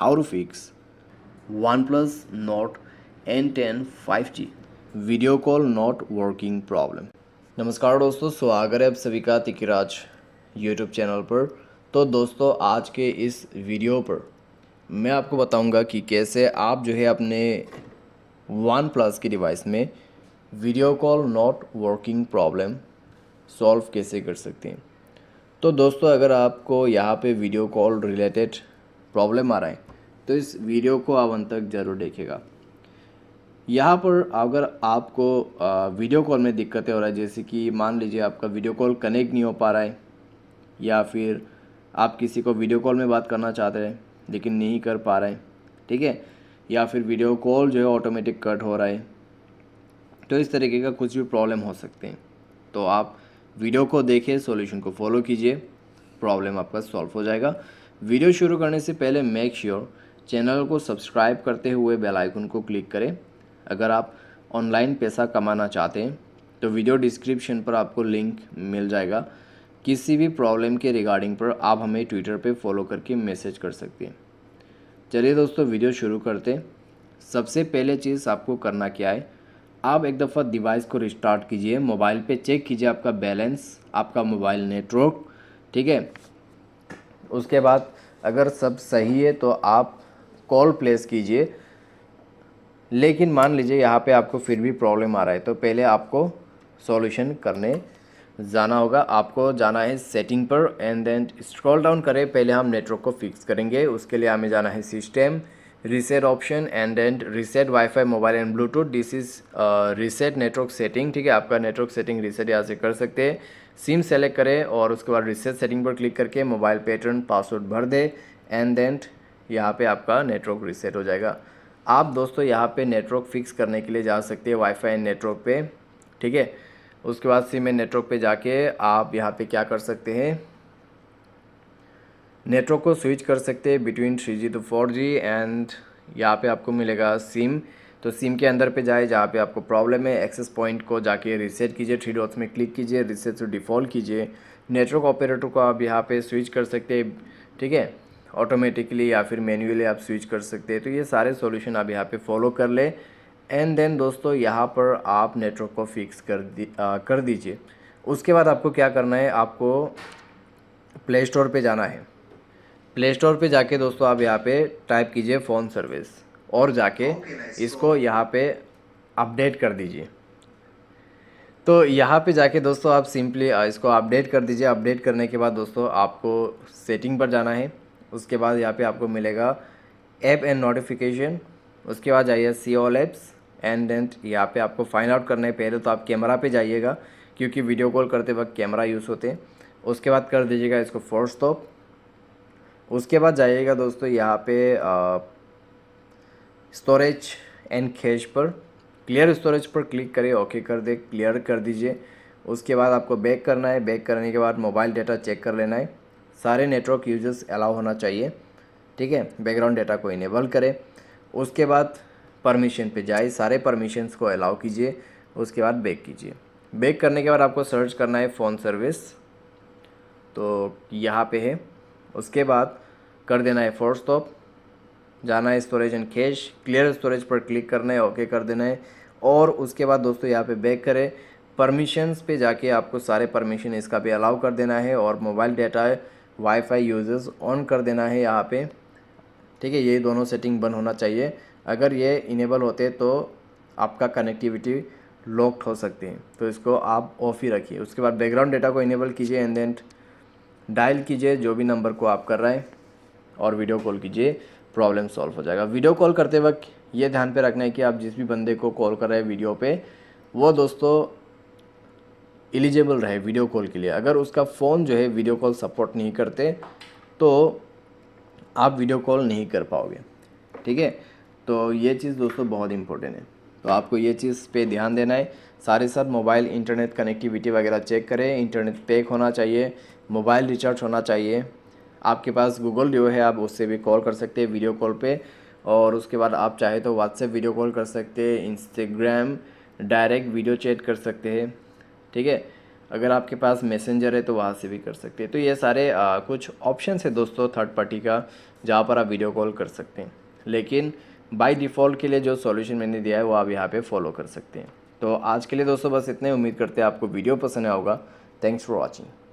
how to fix OnePlus Note N10 5G video call not working problem नमस्कार दोस्तों स्वागत है आप सभी का तिकिराज यूट्यूब चैनल पर तो दोस्तों आज के इस वीडियो पर मैं आपको बताऊंगा कि कैसे आप जो है अपने वन प्लस के डिवाइस में video call not working problem solve कैसे कर सकते हैं तो दोस्तों अगर आपको यहाँ पे वीडियो कॉल रिलेटेड प्रॉब्लम आ रहा है तो इस वीडियो को आप अंत तक ज़रूर देखेगा यहाँ पर अगर आपको वीडियो कॉल में दिक्कतें हो रहा है जैसे कि मान लीजिए आपका वीडियो कॉल कनेक्ट नहीं हो पा रहा है या फिर आप किसी को वीडियो कॉल में बात करना चाहते हैं लेकिन नहीं कर पा रहे हैं ठीक है या फिर वीडियो कॉल जो है ऑटोमेटिक कट हो रहा है तो इस तरीके का कुछ भी प्रॉब्लम हो सकते हैं तो आप वीडियो को देखें सॉल्यूशन को फॉलो कीजिए प्रॉब्लम आपका सॉल्व हो जाएगा वीडियो शुरू करने से पहले मेक श्योर sure चैनल को सब्सक्राइब करते हुए बेल आइकन को क्लिक करें अगर आप ऑनलाइन पैसा कमाना चाहते हैं तो वीडियो डिस्क्रिप्शन पर आपको लिंक मिल जाएगा किसी भी प्रॉब्लम के रिगार्डिंग पर आप हमें ट्विटर पर फॉलो करके मैसेज कर सकते हैं चलिए दोस्तों वीडियो शुरू करते हैं सबसे पहले चीज़ आपको करना क्या है आप एक दफ़ा डिवाइस को रिस्टार्ट कीजिए मोबाइल पे चेक कीजिए आपका बैलेंस आपका मोबाइल नेटवर्क ठीक है उसके बाद अगर सब सही है तो आप कॉल प्लेस कीजिए लेकिन मान लीजिए यहाँ पे आपको फिर भी प्रॉब्लम आ रहा है तो पहले आपको सॉल्यूशन करने जाना होगा आपको जाना है सेटिंग पर एंड देन स्क्रॉल डाउन करें पहले हम नेटवर्क को फिक्स करेंगे उसके लिए हमें जाना है system reset option and then reset wifi mobile and bluetooth this is reset network setting ठीक है आपका नेटवर्क सेटिंग रीसेट यहाँ से कर सकते हैं सिम सेलेक्ट करें और उसके बाद रिसेट सेटिंग पर क्लिक करके मोबाइल पैटर्न पासवर्ड भर दे एंड देन यहाँ पे आपका नेटवर्क रिसेट हो जाएगा आप दोस्तों यहाँ पे नेटवर्क फिक्स करने के लिए जा सकते हैं वाईफाई नेटवर्क पे ठीक है उसके बाद सिम नेटवर्क पे जाके आप यहाँ पे क्या कर सकते हैं नेटवर्क को स्विच कर सकते हैं between three G to four G and यहाँ पे आपको मिलेगा सिम तो सिम के अंदर पे जाए जहाँ पे आपको प्रॉब्लम है एक्सेस पॉइंट को जाके रिसेट कीजिए थ्री डॉट्स में क्लिक कीजिए रिसेट टू डिफ़ॉल्ट कीजिए नेटवर्क ऑपरेटर को आप यहाँ पे स्विच कर सकते हैं ठीक है ऑटोमेटिकली या फिर मैन्युअली आप स्विच कर सकते हैं तो ये सारे सॉल्यूशन आप यहाँ पे फॉलो कर लें एंड देन दोस्तों यहाँ पर आप नेटवर्क को फिक्स कर दी आ, कर दीजिए उसके बाद आपको क्या करना है आपको प्ले स्टोर पर जाना है प्ले स्टोर पर जाके दोस्तों आप यहाँ पर टाइप कीजिए फ़ोन सर्विस और जाके इसको यहाँ पे अपडेट कर दीजिए तो यहाँ पे जाके दोस्तों आप सिंपली इसको अपडेट कर दीजिए अपडेट करने के बाद दोस्तों आपको सेटिंग पर जाना है उसके बाद यहाँ पे आपको मिलेगा ऐप एंड नोटिफिकेशन उसके बाद जाइए see all apps and and यहाँ पे आपको फाइंड आउट करने है पहले तो आप कैमरा पे जाइएगा क्योंकि वीडियो कॉल करते वक्त कैमरा यूज़ होते हैं उसके बाद कर दीजिएगा इसको फोर्स स्टॉप उसके बाद जाइएगा दोस्तों यहाँ पे स्टोरेज एंड खेज पर क्लियर स्टोरेज पर क्लिक करें ओके कर दे क्लियर कर दीजिए उसके बाद आपको बैक करना है बैक करने के बाद मोबाइल डाटा चेक कर लेना है सारे नेटवर्क यूजर्स अलाउ होना चाहिए ठीक है बैकग्राउंड डेटा को इनेबल करें उसके बाद परमिशन पे जाए सारे परमिशंस को अलाउ कीजिए उसके बाद बैक कीजिए बैक करने के बाद आपको सर्च करना है फ़ोन सर्विस तो यहाँ पे है उसके बाद कर देना है फोर स्टॉप जाना है storage and cache clear storage पर क्लिक करना है ओके कर देना है और उसके बाद दोस्तों यहाँ पे बैक करें परमिशंस पे जाके आपको सारे परमिशन इसका भी अलाउ कर देना है और mobile data wifi usage on कर देना है यहाँ पे ठीक है ये दोनों सेटिंग बंद होना चाहिए अगर ये इनेबल होते तो आपका कनेक्टिविटी लॉक्ड हो सकती है तो इसको आप ऑफ ही रखिए उसके बाद बैकग्राउंड डेटा को इनेबल कीजिए एंड देन डायल कीजिए जो भी नंबर को आप कर रहे हैं और वीडियो कॉल कीजिए प्रॉब्लम सॉल्व हो जाएगा वीडियो कॉल करते वक्त ये ध्यान पे रखना है कि आप जिस भी बंदे को कॉल कर रहे हैं वीडियो पे वो दोस्तों एलिजिबल रहे वीडियो कॉल के लिए अगर उसका फ़ोन जो है वीडियो कॉल सपोर्ट नहीं करते तो आप वीडियो कॉल नहीं कर पाओगे ठीक है तो ये चीज़ दोस्तों बहुत इंपॉर्टेंट है तो आपको ये चीज़ पे ध्यान देना है सारे साथ मोबाइल इंटरनेट कनेक्टिविटी वगैरह चेक करें इंटरनेट पैक होना चाहिए मोबाइल रिचार्ज होना चाहिए आपके पास गूगल डियो है आप उससे भी कॉल कर सकते हैं वीडियो कॉल पे और उसके बाद आप चाहे तो व्हाट्सएप वीडियो कॉल कर सकते हैं इंस्टाग्राम डायरेक्ट वीडियो चैट कर सकते हैं ठीक है अगर आपके पास मैसेंजर है तो वहाँ से भी कर सकते हैं तो ये सारे आ, कुछ ऑप्शन है दोस्तों थर्ड पार्टी का जहाँ पर आप वीडियो कॉल कर सकते हैं लेकिन बाय डिफ़ॉल्ट के लिए जो सॉल्यूशन मैंने दिया है वो आप यहाँ पे फॉलो कर सकते हैं तो आज के लिए दोस्तों बस इतने उम्मीद करते हैं आपको वीडियो पसंद आया होगा थैंक्स फॉर वॉचिंग